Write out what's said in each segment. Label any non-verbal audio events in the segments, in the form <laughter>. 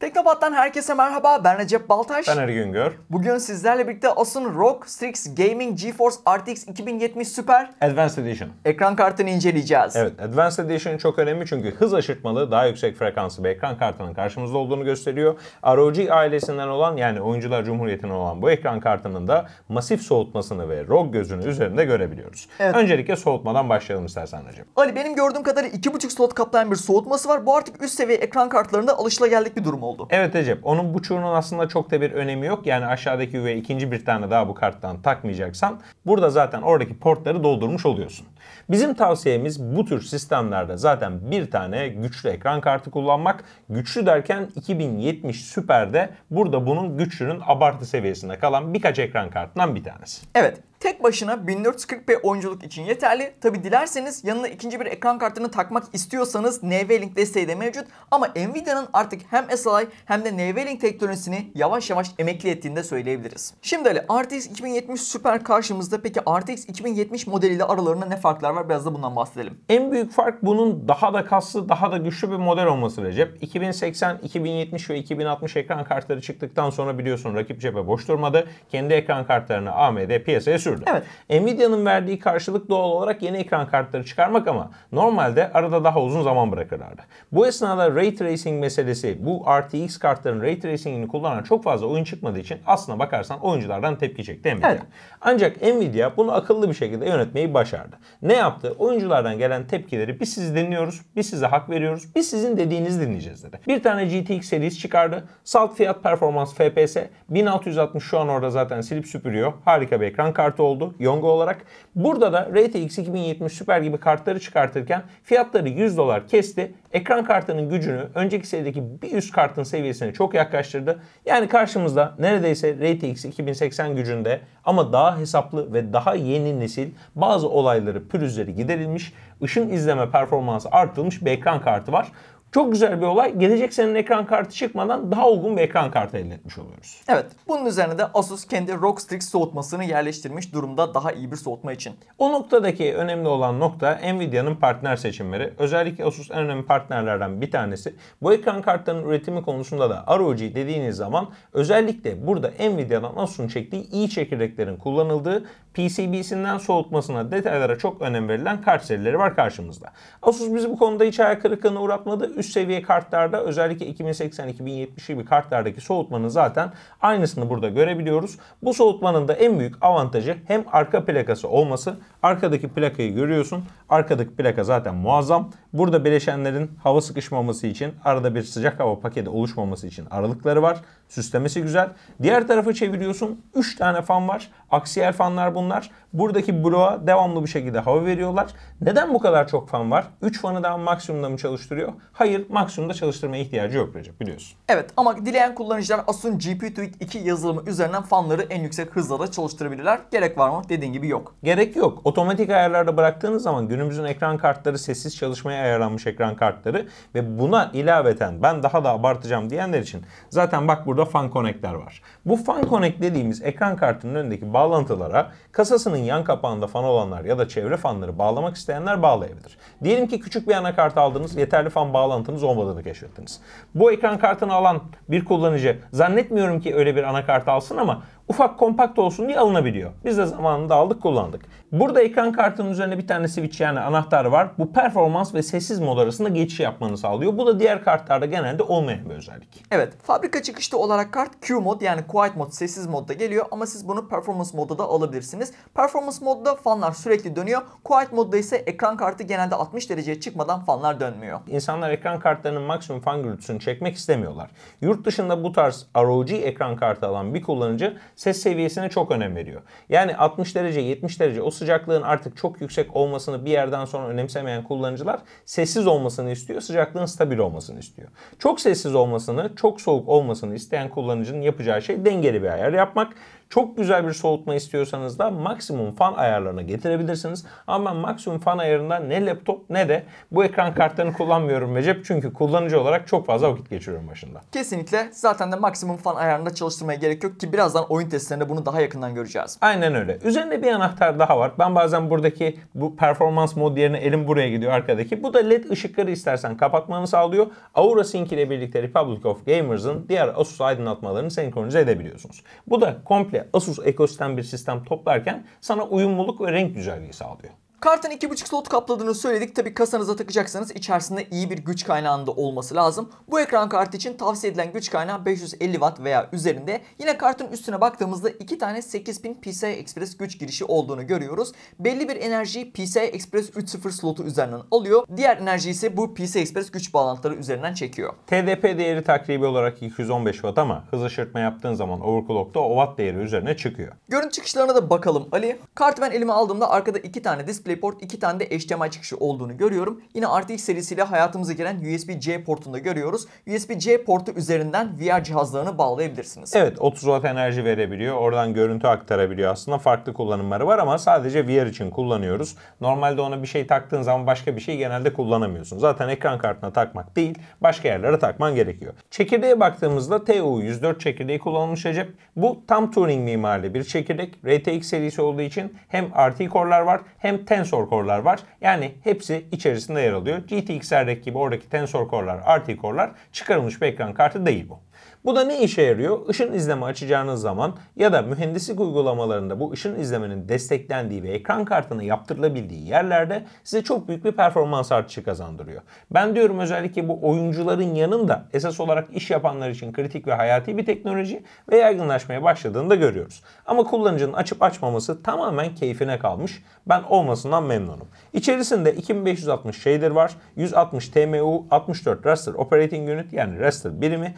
Teknopat'tan herkese merhaba. Ben Recep Baltaş. Ben Eri gör. Bugün sizlerle birlikte Asus'un ROG Strix Gaming GeForce RTX 2070 Super Advanced Edition ekran kartını inceleyeceğiz. Evet, Advanced Edition çok önemli çünkü hız aşırtmalı, daha yüksek frekanslı bir ekran kartının karşımızda olduğunu gösteriyor. ROG ailesinden olan yani oyuncular cumhuriyetinin olan bu ekran kartının da masif soğutmasını ve ROG gözünü üzerinde görebiliyoruz. Evet. Öncelikle soğutmadan başlayalım istersen Recep. Ali benim gördüğüm kadarıyla 2.5 slot kaplayan bir soğutması var. Bu artık üst seviye ekran kartlarında alışılageldik bir durum oldu. Evet Ecep. Onun bu buçuğunun aslında çok da bir önemi yok. Yani aşağıdaki ve ikinci bir tane daha bu karttan takmayacaksan burada zaten oradaki portları doldurmuş oluyorsun. Bizim tavsiyemiz bu tür sistemlerde zaten bir tane güçlü ekran kartı kullanmak. Güçlü derken 2070 Super'de burada bunun güçlünün abartı seviyesinde kalan birkaç ekran kartından bir tanesi. Evet tek başına 1440p oyunculuk için yeterli. Tabi dilerseniz yanına ikinci bir ekran kartını takmak istiyorsanız NVLink desteği de mevcut. Ama Nvidia'nın artık hem SLI hem de NVLink teknolojisini yavaş yavaş emekli ettiğini de söyleyebiliriz. Şimdi Ali RTX 2070 Super karşımızda peki RTX 2070 modeliyle aralarında ne farklar var biraz da bundan bahsedelim. En büyük fark bunun daha da kaslı daha da güçlü bir model olması Recep. 2080, 2070 ve 2060 ekran kartları çıktıktan sonra biliyorsun rakip cephe boş durmadı. Kendi ekran kartlarını AMD piyasaya düşürdü. Evet. Nvidia'nın verdiği karşılık doğal olarak yeni ekran kartları çıkarmak ama normalde arada daha uzun zaman bırakırlardı. Bu esnada Ray Tracing meselesi, bu RTX kartların Ray Tracing'ini kullanan çok fazla oyun çıkmadığı için aslına bakarsan oyunculardan tepki çekti Nvidia. Evet. Ancak Nvidia bunu akıllı bir şekilde yönetmeyi başardı. Ne yaptı? Oyunculardan gelen tepkileri biz sizi dinliyoruz, biz size hak veriyoruz, biz sizin dediğinizi dinleyeceğiz dedi. Bir tane GTX serisi çıkardı. Salt fiyat performans FPS 1660 şu an orada zaten silip süpürüyor. Harika bir ekran kartı kart oldu Yongo olarak. Burada da RTX 2070 Super gibi kartları çıkartırken fiyatları 100 dolar kesti. Ekran kartının gücünü önceki seviyedeki bir üst kartın seviyesine çok yaklaştırdı. Yani karşımızda neredeyse RTX 2080 gücünde ama daha hesaplı ve daha yeni nesil bazı olayları pürüzleri giderilmiş, ışın izleme performansı artılmış bir ekran kartı var. Çok güzel bir olay. Gelecek senenin ekran kartı çıkmadan daha olgun bir ekran kartı elde etmiş oluyoruz. Evet. Bunun üzerine de Asus kendi ROG Strix soğutmasını yerleştirmiş durumda daha iyi bir soğutma için. O noktadaki önemli olan nokta Nvidia'nın partner seçimleri. Özellikle Asus en önemli partnerlerden bir tanesi. Bu ekran kartlarının üretimi konusunda da ROG dediğiniz zaman özellikle burada Nvidia'dan Asus'un çektiği iyi çekirdeklerin kullanıldığı PCB'sinden soğutmasına detaylara çok önem verilen kart serileri var karşımızda. Asus bizi bu konuda hiç ayak kırıklığına uğratmadı Üst seviye kartlarda özellikle 2080-2070 gibi kartlardaki soğutmanın zaten aynısını burada görebiliyoruz. Bu soğutmanın da en büyük avantajı hem arka plakası olması Arkadaki plakayı görüyorsun. Arkadaki plaka zaten muazzam. Burada bileşenlerin hava sıkışmaması için arada bir sıcak hava paketi oluşmaması için aralıkları var. Süslemesi güzel. Diğer tarafa çeviriyorsun. 3 tane fan var. Aksiyel fanlar bunlar. Buradaki bloğa devamlı bir şekilde hava veriyorlar. Neden bu kadar çok fan var? 3 fanı daha maksimumda mı çalıştırıyor? Hayır maksimumda çalıştırmaya ihtiyacı yok Recep biliyorsun. Evet ama dileyen kullanıcılar Asus'un GPU Tweak 2 yazılımı üzerinden fanları en yüksek hızla da çalıştırabilirler. Gerek var mı? Dediğin gibi yok. Gerek yok otomatik ayarlarda bıraktığınız zaman günümüzün ekran kartları sessiz çalışmaya ayarlanmış ekran kartları ve buna ilaveten ben daha da abartacağım diyenler için zaten bak burada fan connect'ler var. Bu fan connect dediğimiz ekran kartının önündeki bağlantılara kasasının yan kapağında fan olanlar ya da çevre fanları bağlamak isteyenler bağlayabilir. Diyelim ki küçük bir anakart aldınız yeterli fan bağlantınız olmadığını keşfettiniz. Bu ekran kartını alan bir kullanıcı zannetmiyorum ki öyle bir anakart alsın ama ufak kompakt olsun diye alınabiliyor. Biz de zamanında aldık kullandık. Burada ekran kartının üzerine bir tane switch yani anahtar var. Bu performans ve sessiz mod arasında geçiş yapmanı sağlıyor. Bu da diğer kartlarda genelde olmayan bir özellik. Evet fabrika çıkışta olarak kart Q mod yani quiet mod sessiz modda geliyor ama siz bunu performance modda da alabilirsiniz. Performance modda fanlar sürekli dönüyor. Quiet modda ise ekran kartı genelde 60 dereceye çıkmadan fanlar dönmüyor. İnsanlar ekran kartlarının maksimum fan gürültüsünü çekmek istemiyorlar. Yurt dışında bu tarz ROG ekran kartı alan bir kullanıcı ses seviyesine çok önem veriyor. Yani 60 derece 70 derece o sıcaklığın artık çok yüksek olmasını bir yerden sonra önemsemeyen kullanıcılar sessiz olmasını istiyor, sıcaklığın stabil olmasını istiyor. Çok sessiz olmasını, çok soğuk olmasını isteyen kullanıcının yapacağı şey dengeli bir ayar yapmak. Çok güzel bir soğutma istiyorsanız da maksimum fan ayarlarına getirebilirsiniz. Ama ben maksimum fan ayarında ne laptop ne de bu ekran kartlarını kullanmıyorum Recep. Çünkü kullanıcı olarak çok fazla vakit geçiriyorum başında. Kesinlikle. Zaten de maksimum fan ayarında çalıştırmaya gerek yok ki birazdan oyun testlerinde bunu daha yakından göreceğiz. Aynen öyle. Üzerinde bir anahtar daha var. Ben bazen buradaki bu performans mod yerine elim buraya gidiyor arkadaki. Bu da led ışıkları istersen kapatmanı sağlıyor. Aura Sync ile birlikte Republic of Gamers'ın diğer Asus aydınlatmalarını senkronize edebiliyorsunuz. Bu da komple özellikle Asus ekosistem bir sistem toplarken sana uyumluluk ve renk güzelliği sağlıyor. Kartın 2.5 slot kapladığını söyledik. Tabi kasanıza takacaksanız içerisinde iyi bir güç kaynağında olması lazım. Bu ekran kartı için tavsiye edilen güç kaynağı 550 watt veya üzerinde. Yine kartın üstüne baktığımızda 2 tane 8000 PCI Express güç girişi olduğunu görüyoruz. Belli bir enerjiyi PCI Express 3.0 slotu üzerinden alıyor. Diğer enerji ise bu PCI Express güç bağlantıları üzerinden çekiyor. TDP değeri takribi olarak 215 watt ama hız aşırtma yaptığın zaman overclock'ta o watt değeri üzerine çıkıyor. Görüntü çıkışlarına da bakalım Ali. Kartı ben elime aldığımda arkada 2 tane disk port iki tane de HDMI çıkışı olduğunu görüyorum. Yine RTX serisiyle hayatımıza giren USB-C portunda görüyoruz. USB-C portu üzerinden VR cihazlarını bağlayabilirsiniz. Evet 30 watt enerji verebiliyor. Oradan görüntü aktarabiliyor. Aslında farklı kullanımları var ama sadece VR için kullanıyoruz. Normalde ona bir şey taktığın zaman başka bir şey genelde kullanamıyorsun. Zaten ekran kartına takmak değil başka yerlere takman gerekiyor. Çekirdeğe baktığımızda TU104 çekirdeği kullanılmış Recep. Bu tam Turing mimarlı bir çekirdek. RTX serisi olduğu için hem RT core'lar var hem T tensor core'lar var. Yani hepsi içerisinde yer alıyor. GTXR'deki gibi oradaki tensor core'lar, RT core'lar çıkarılmış bir ekran kartı değil bu. Bu da ne işe yarıyor? Işın izleme açacağınız zaman ya da mühendislik uygulamalarında bu ışın izlemenin desteklendiği ve ekran kartına yaptırılabildiği yerlerde size çok büyük bir performans artışı kazandırıyor. Ben diyorum özellikle bu oyuncuların yanında esas olarak iş yapanlar için kritik ve hayati bir teknoloji ve yaygınlaşmaya başladığını da görüyoruz. Ama kullanıcının açıp açmaması tamamen keyfine kalmış. Ben olmasından memnunum. İçerisinde 2560 shader var, 160 TMU, 64 raster operating unit yani raster birimi,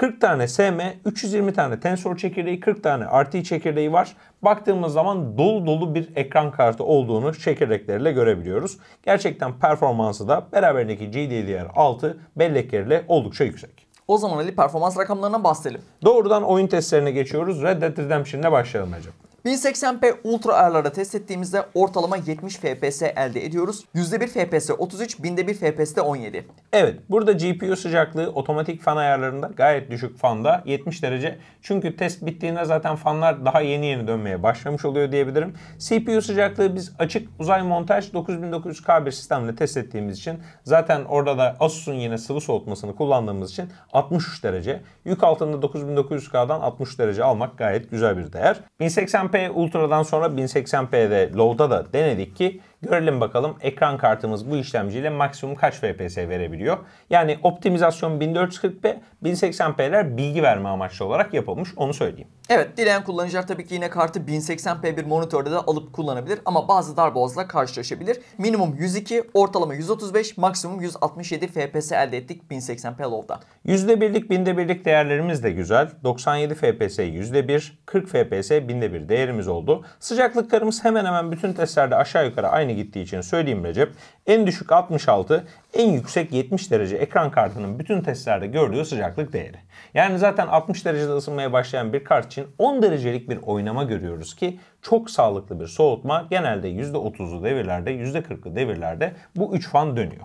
40 tane SM, 320 tane tensor çekirdeği, 40 tane RT çekirdeği var. Baktığımız zaman dolu dolu bir ekran kartı olduğunu çekirdekleriyle görebiliyoruz. Gerçekten performansı da beraberindeki GDDR6 bellekleriyle oldukça yüksek. O zaman Ali performans rakamlarına bahsedelim. Doğrudan oyun testlerine geçiyoruz. Red Dead Redemption'le başlayalım acaba. 1080p ultra ayarlarda test ettiğimizde ortalama 70 FPS elde ediyoruz. %1 FPS 33, binde 1 FPS de 17. Evet burada GPU sıcaklığı otomatik fan ayarlarında gayet düşük fanda 70 derece. Çünkü test bittiğinde zaten fanlar daha yeni yeni dönmeye başlamış oluyor diyebilirim. CPU sıcaklığı biz açık uzay montaj 9900K bir sistemle test ettiğimiz için zaten orada da Asus'un yine sıvı soğutmasını kullandığımız için 63 derece. Yük altında 9900K'dan 63 derece almak gayet güzel bir değer. 1080 1080p Ultra'dan sonra 1080p'de Low'da da denedik ki Görelim bakalım ekran kartımız bu işlemciyle maksimum kaç FPS verebiliyor. Yani optimizasyon 1440p, 1080p'ler bilgi verme amaçlı olarak yapılmış onu söyleyeyim. Evet dileyen kullanıcılar tabii ki yine kartı 1080p bir monitörde de alıp kullanabilir ama bazı darboğazla karşılaşabilir. Minimum 102, ortalama 135, maksimum 167 FPS elde ettik 1080p LOW'da. birlik, binde birlik değerlerimiz de güzel. 97 FPS yüzde %1, 40 FPS binde bir değerimiz oldu. Sıcaklıklarımız hemen hemen bütün testlerde aşağı yukarı aynı aynı gittiği için söyleyeyim Recep. En düşük 66, en yüksek 70 derece ekran kartının bütün testlerde gördüğü sıcaklık değeri. Yani zaten 60 derecede ısınmaya başlayan bir kart için 10 derecelik bir oynama görüyoruz ki çok sağlıklı bir soğutma genelde %30'lu devirlerde %40'lı devirlerde bu 3 fan dönüyor.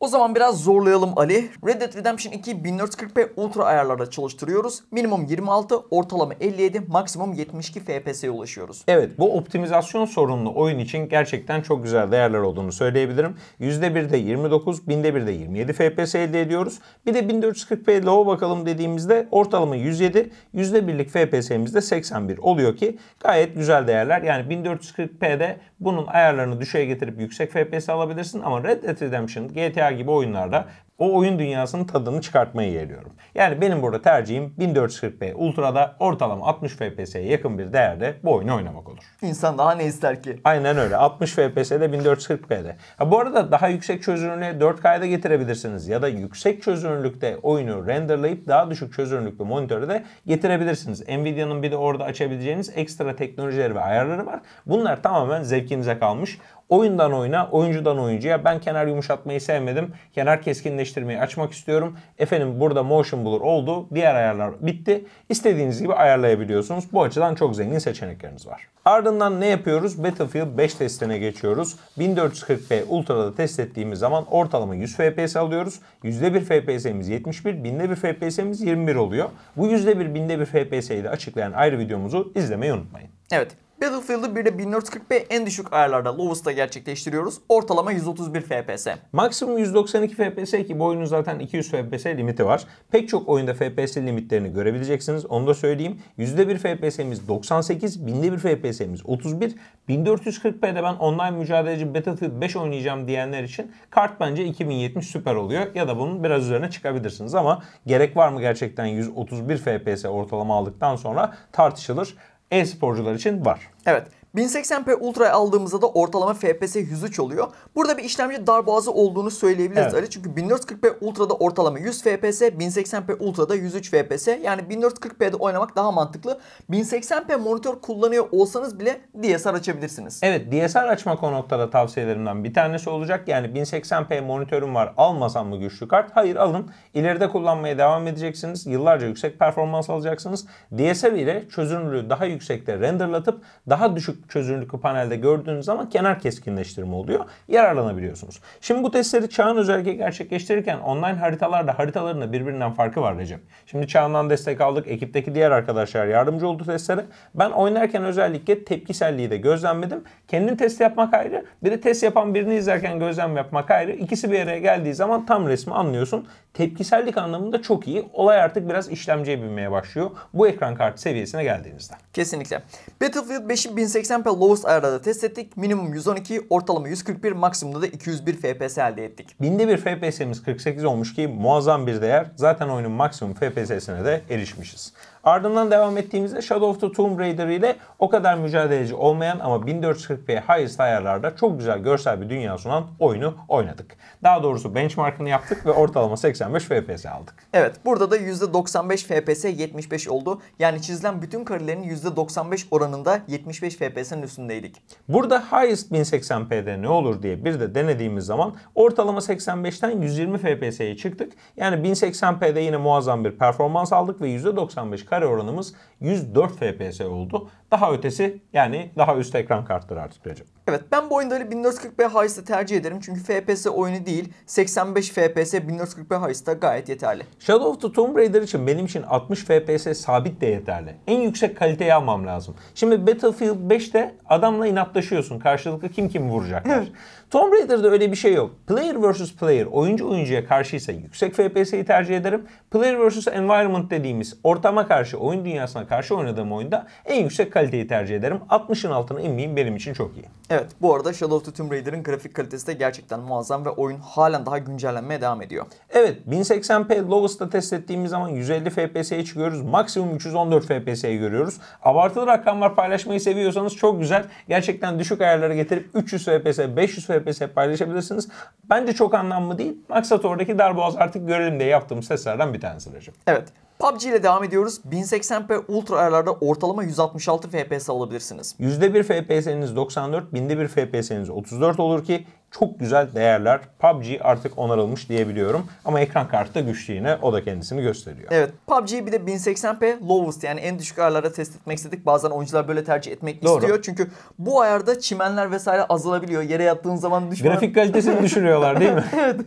O zaman biraz zorlayalım Ali. Red Dead Redemption 2'yi 1440p ultra ayarlarda çalıştırıyoruz. Minimum 26, ortalama 57, maksimum 72 FPS'ye ulaşıyoruz. Evet bu optimizasyon sorunlu oyun için gerçekten çok güzel değerler olduğunu söyleyebilirim. %1'de 29, binde 1'de 27 FPS elde ediyoruz. Bir de 1440p low bakalım dediğimizde ortalama 107, %1'lik FPS'miz de 81 oluyor ki gayet güzel değerler. Yani 1440p'de bunun ayarlarını düşeye getirip yüksek FPS alabilirsin ama Red Dead Redemption, GTA veya gibi oyunlarda o oyun dünyasının tadını çıkartmayı yeğliyorum. Yani benim burada tercihim 1440p Ultra'da ortalama 60 FPS'ye yakın bir değerde bu oyunu oynamak olur. İnsan daha ne ister ki? Aynen öyle. 60 FPS'de 1440p'de. Ha, bu arada daha yüksek çözünürlüğe 4K'ya da getirebilirsiniz. Ya da yüksek çözünürlükte oyunu renderlayıp daha düşük çözünürlüklü monitöre de getirebilirsiniz. Nvidia'nın bir de orada açabileceğiniz ekstra teknolojileri ve ayarları var. Bunlar tamamen zevkinize kalmış. Oyundan oyuna, oyuncudan oyuncuya ben kenar yumuşatmayı sevmedim. Kenar keskinleştirmeyi açmak istiyorum. Efendim burada motion blur oldu. Diğer ayarlar bitti. İstediğiniz gibi ayarlayabiliyorsunuz. Bu açıdan çok zengin seçenekleriniz var. Ardından ne yapıyoruz? Battlefield 5 testine geçiyoruz. 1440p Ultra'da test ettiğimiz zaman ortalama 100 FPS alıyoruz. %1 FPS'imiz 71, binde 1 FPS'imiz 21 oluyor. Bu %1 binde 1 FPS'yi de açıklayan ayrı videomuzu izlemeyi unutmayın. Evet. Battlefield'ı bir 1440p en düşük ayarlarda lowest'ta gerçekleştiriyoruz. Ortalama 131 FPS. Maksimum 192 FPS ki bu oyunun zaten 200 FPS limiti var. Pek çok oyunda FPS limitlerini görebileceksiniz. Onu da söyleyeyim. %1 FPS'imiz 98, %1 FPS'imiz 31. 1440p'de ben online mücadeleci Battlefield 5 oynayacağım diyenler için kart bence 2070 süper oluyor. Ya da bunun biraz üzerine çıkabilirsiniz ama gerek var mı gerçekten 131 FPS ortalama aldıktan sonra tartışılır e-sporcular için var. Evet. 1080p Ultra'ya aldığımızda da ortalama FPS 103 oluyor. Burada bir işlemci darboğazı olduğunu söyleyebiliriz evet. Ali. Çünkü 1440p Ultra'da ortalama 100 FPS, 1080p Ultra'da 103 FPS. Yani 1440p'de oynamak daha mantıklı. 1080p monitör kullanıyor olsanız bile DSR açabilirsiniz. Evet DSR açmak o noktada tavsiyelerimden bir tanesi olacak. Yani 1080p monitörüm var almasam mı güçlü kart? Hayır alın. İleride kullanmaya devam edeceksiniz. Yıllarca yüksek performans alacaksınız. DSR ile çözünürlüğü daha yüksekte renderlatıp daha düşük çözünürlüklü panelde gördüğünüz zaman kenar keskinleştirme oluyor. Yararlanabiliyorsunuz. Şimdi bu testleri çağın özellikle gerçekleştirirken online haritalarda haritalarında birbirinden farkı var Recep. Şimdi çağından destek aldık. Ekipteki diğer arkadaşlar yardımcı oldu testlere. Ben oynarken özellikle tepkiselliği de gözlemledim. Kendin test yapmak ayrı. Bir de test yapan birini izlerken gözlem yapmak ayrı. İkisi bir araya geldiği zaman tam resmi anlıyorsun. Tepkisellik anlamında çok iyi. Olay artık biraz işlemciye binmeye başlıyor. Bu ekran kartı seviyesine geldiğinizde. Kesinlikle. Battlefield 5'in 1080 temple lowest ayarda test ettik. Minimum 112, ortalama 141, maksimumda da 201 FPS elde ettik. Binde bir FPS'imiz 48 olmuş ki muazzam bir değer. Zaten oyunun maksimum FPS'sine de erişmişiz. Ardından devam ettiğimizde Shadow of the Tomb Raider ile o kadar mücadeleci olmayan ama 1440p highest ayarlarda çok güzel görsel bir dünya sunan oyunu oynadık. Daha doğrusu benchmarkını yaptık ve ortalama 85 FPS aldık. Evet burada da %95 FPS 75 oldu. Yani çizilen bütün karelerin %95 oranında 75 fps'nin üstündeydik. Burada highest 1080p'de ne olur diye bir de denediğimiz zaman ortalama 85'ten 120 FPS'ye çıktık. Yani 1080p'de yine muazzam bir performans aldık ve %95 kare kare oranımız 104 FPS oldu. Daha ötesi yani daha üst ekran kartları artık Recep. Evet ben bu oyunda 1440p highest'ı tercih ederim. Çünkü FPS oyunu değil 85 FPS 1440p highest'ta gayet yeterli. Shadow of the Tomb Raider için benim için 60 FPS sabit de yeterli. En yüksek kaliteyi almam lazım. Şimdi Battlefield 5'te adamla inatlaşıyorsun. Karşılıklı kim kim vuracaklar. Tomb Raider'da öyle bir şey yok. Player vs. player oyuncu oyuncuya karşıysa yüksek FPS'yi tercih ederim. Player vs. environment dediğimiz ortama karşı oyun dünyasına karşı oynadığım oyunda en yüksek kaliteyi tercih ederim. 60'ın altına inmeyeyim benim için çok iyi. Evet. Evet bu arada Shadow of the Tomb Raider'ın grafik kalitesi de gerçekten muazzam ve oyun halen daha güncellenmeye devam ediyor. Evet 1080p lowest'ta test ettiğimiz zaman 150 FPS'ye çıkıyoruz. Maksimum 314 FPS'ye görüyoruz. Abartılı rakamlar paylaşmayı seviyorsanız çok güzel. Gerçekten düşük ayarlara getirip 300 FPS, 500 FPS paylaşabilirsiniz. Bence çok anlamlı değil. Maksat oradaki darboğaz artık görelim diye yaptığım seslerden bir tanesi Recep. Evet. PUBG ile devam ediyoruz. 1080p ultra ayarlarda ortalama 166 FPS alabilirsiniz. %1 FPS'niz 94, binde 1 FPS'niz 34 olur ki çok güzel değerler. PUBG artık onarılmış diyebiliyorum. Ama ekran kartı da güçlü yine. O da kendisini gösteriyor. Evet. PUBG'yi bir de 1080p lowest yani en düşük ayarlarda test etmek istedik. Bazen oyuncular böyle tercih etmek Doğru. istiyor. Çünkü bu ayarda çimenler vesaire azalabiliyor. Yere yattığın zaman düşman... Grafik kalitesini düşürüyorlar değil mi? <laughs> evet.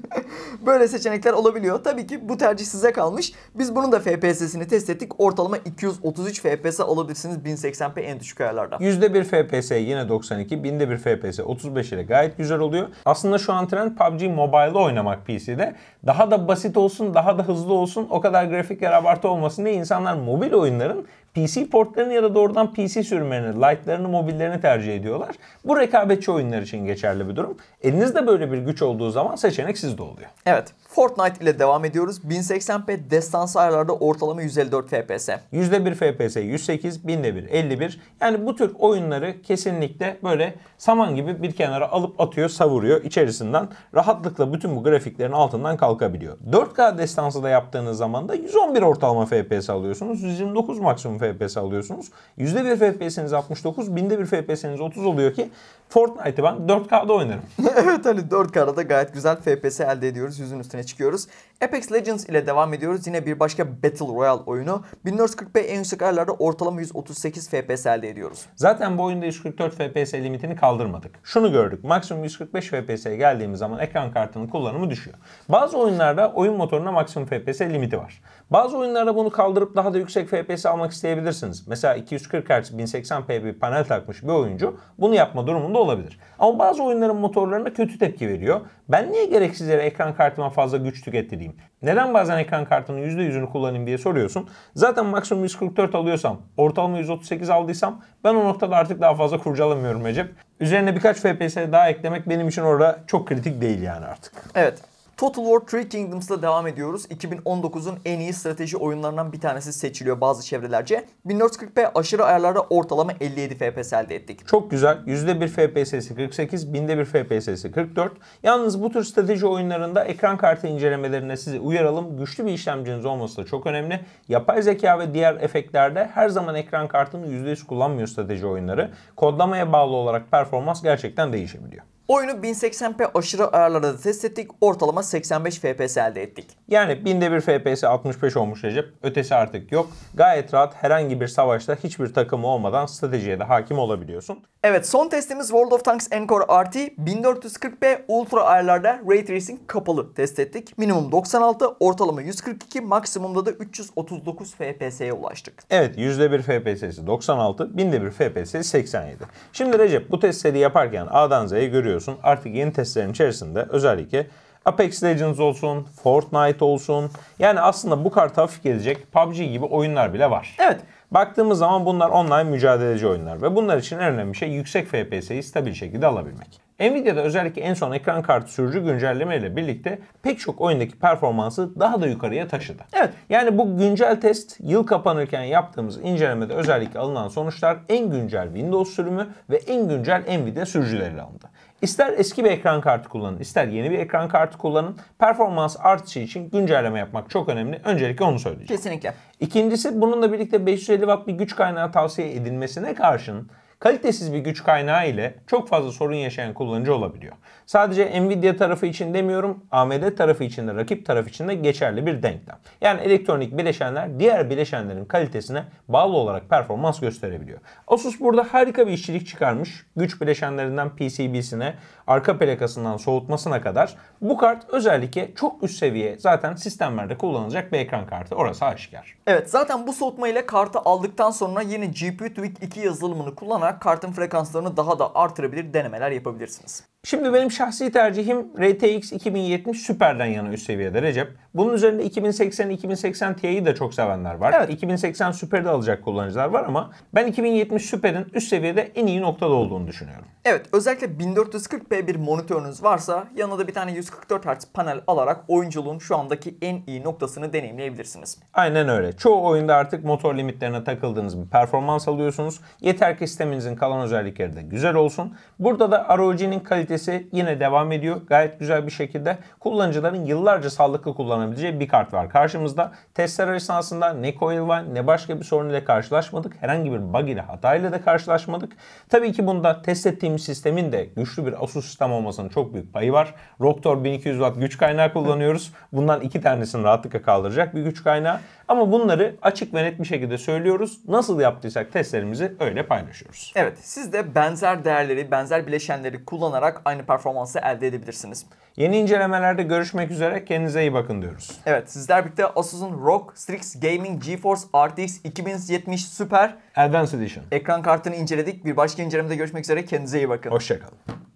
Böyle seçenekler olabiliyor. Tabii ki bu tercih size kalmış. Biz bunun da FPS'sini test ettik. Ortalama 233 FPS alabilirsiniz 1080p en düşük ayarlarda. %1 FPS yine 92, binde 1 FPS 35 ile gayet güzel oluyor. Aslında şu an trend PUBG Mobile'da oynamak PC'de. Daha da basit olsun, daha da hızlı olsun, o kadar grafikler abartı olmasın diye insanlar mobil oyunların PC portlarını ya da doğrudan PC sürümlerini, light'larını, mobillerini tercih ediyorlar. Bu rekabetçi oyunlar için geçerli bir durum. Elinizde böyle bir güç olduğu zaman seçenek sizde oluyor. Evet. Fortnite ile devam ediyoruz. 1080p destansı ayarlarda ortalama 154 FPS. %1 FPS 108, 1000'de 1 51. Yani bu tür oyunları kesinlikle böyle saman gibi bir kenara alıp atıyor, savuruyor içerisinden. Rahatlıkla bütün bu grafiklerin altından kalkabiliyor. 4K destansı da yaptığınız zaman da 111 ortalama FPS alıyorsunuz. 129 maksimum FPS alıyorsunuz. %1 FPS'iniz 69, 1000'de 1 FPS'iniz 30 oluyor ki Fortnite'ı ben 4K'da oynarım. <laughs> evet hani 4K'da da gayet güzel FPS elde ediyoruz. Yüzün üstüne üstüne çıkıyoruz. Apex Legends ile devam ediyoruz. Yine bir başka Battle Royale oyunu. 1440p en yüksek ayarlarda ortalama 138 FPS elde ediyoruz. Zaten bu oyunda 144 FPS limitini kaldırmadık. Şunu gördük. Maksimum 145 FPS'ye geldiğimiz zaman ekran kartının kullanımı düşüyor. Bazı oyunlarda oyun motoruna maksimum FPS limiti var. Bazı oyunlarda bunu kaldırıp daha da yüksek FPS almak isteyebilirsiniz. Mesela 240 Hz 1080p bir panel takmış bir oyuncu bunu yapma durumunda olabilir. Ama bazı oyunların motorlarına kötü tepki veriyor. Ben niye gereksiz yere ekran kartıma fazla fazla güç tüketti diyeyim. Neden bazen ekran kartının %100'ünü kullanayım diye soruyorsun. Zaten maksimum 144 alıyorsam, ortalama 138 aldıysam ben o noktada artık daha fazla kurcalamıyorum Recep. Üzerine birkaç FPS daha eklemek benim için orada çok kritik değil yani artık. Evet. Total War Three Kingdoms'la devam ediyoruz. 2019'un en iyi strateji oyunlarından bir tanesi seçiliyor bazı çevrelerce. 1440p aşırı ayarlarda ortalama 57 FPS elde ettik. Çok güzel. %1 FPS'si 48, binde 1 FPS'si 44. Yalnız bu tür strateji oyunlarında ekran kartı incelemelerine sizi uyaralım. Güçlü bir işlemciniz olması da çok önemli. Yapay zeka ve diğer efektlerde her zaman ekran kartını %100 kullanmıyor strateji oyunları. Kodlamaya bağlı olarak performans gerçekten değişebiliyor. Oyunu 1080p aşırı ayarlarda test ettik. Ortalama 85 FPS elde ettik. Yani binde bir FPS 65 olmuş Recep. Ötesi artık yok. Gayet rahat herhangi bir savaşta hiçbir takımı olmadan stratejiye de hakim olabiliyorsun. Evet son testimiz World of Tanks Encore RT 1440p ultra ayarlarda Ray Tracing kapalı test ettik. Minimum 96, ortalama 142, maksimumda da 339 FPS'ye ulaştık. Evet %1 FPS'si 96, binde bir FPS 87. Şimdi Recep bu testleri yaparken A'dan Z'ye görüyoruz yapıyorsun. Artık yeni testlerin içerisinde özellikle Apex Legends olsun, Fortnite olsun. Yani aslında bu kart hafif gelecek PUBG gibi oyunlar bile var. Evet. Baktığımız zaman bunlar online mücadeleci oyunlar ve bunlar için en önemli şey yüksek FPS'yi stabil şekilde alabilmek. Nvidia'da özellikle en son ekran kartı sürücü güncelleme ile birlikte pek çok oyundaki performansı daha da yukarıya taşıdı. Evet. Yani bu güncel test yıl kapanırken yaptığımız incelemede özellikle alınan sonuçlar en güncel Windows sürümü ve en güncel Nvidia sürücüleriyle alındı. İster eski bir ekran kartı kullanın, ister yeni bir ekran kartı kullanın. Performans artışı için güncelleme yapmak çok önemli. Öncelikle onu söyleyeceğim. Kesinlikle. İkincisi bununla birlikte 550 watt bir güç kaynağı tavsiye edilmesine karşın kalitesiz bir güç kaynağı ile çok fazla sorun yaşayan kullanıcı olabiliyor. Sadece Nvidia tarafı için demiyorum, AMD tarafı için de rakip taraf için de geçerli bir denklem. Yani elektronik bileşenler diğer bileşenlerin kalitesine bağlı olarak performans gösterebiliyor. Asus burada harika bir işçilik çıkarmış. Güç bileşenlerinden PCB'sine, arka plakasından soğutmasına kadar bu kart özellikle çok üst seviye zaten sistemlerde kullanılacak bir ekran kartı. Orası aşikar. Evet zaten bu soğutma ile kartı aldıktan sonra yeni GPU Tweak 2 yazılımını kullanarak kullanarak kartın frekanslarını daha da artırabilir denemeler yapabilirsiniz. Şimdi benim şahsi tercihim RTX 2070 Super'den yana üst seviyede Recep. Bunun üzerinde 2080, 2080 Ti'yi de çok sevenler var. Evet 2080 Super'i de alacak kullanıcılar var ama ben 2070 Super'in üst seviyede en iyi noktada olduğunu düşünüyorum. Evet özellikle 1440p bir monitörünüz varsa yanına da bir tane 144 Hz panel alarak oyunculuğun şu andaki en iyi noktasını deneyimleyebilirsiniz. Aynen öyle. Çoğu oyunda artık motor limitlerine takıldığınız bir performans alıyorsunuz. Yeter ki sisteminizin kalan özellikleri de güzel olsun. Burada da ROG'nin kalitesi kalitesi yine devam ediyor. Gayet güzel bir şekilde kullanıcıların yıllarca sağlıklı kullanabileceği bir kart var. Karşımızda testler esnasında ne coil CoilWine ne başka bir sorun ile karşılaşmadık. Herhangi bir bug ile hatayla da karşılaşmadık. Tabii ki bunda test ettiğimiz sistemin de güçlü bir Asus sistem olmasının çok büyük payı var. Roktor 1200 Watt güç kaynağı kullanıyoruz. Bundan iki tanesini rahatlıkla kaldıracak bir güç kaynağı. Ama bunları açık ve net bir şekilde söylüyoruz. Nasıl yaptıysak testlerimizi öyle paylaşıyoruz. Evet siz de benzer değerleri, benzer bileşenleri kullanarak aynı performansı elde edebilirsiniz. Yeni incelemelerde görüşmek üzere. Kendinize iyi bakın diyoruz. Evet sizler birlikte Asus'un ROG Strix Gaming GeForce RTX 2070 Super Advanced Edition ekran kartını inceledik. Bir başka incelemede görüşmek üzere. Kendinize iyi bakın. Hoşçakalın.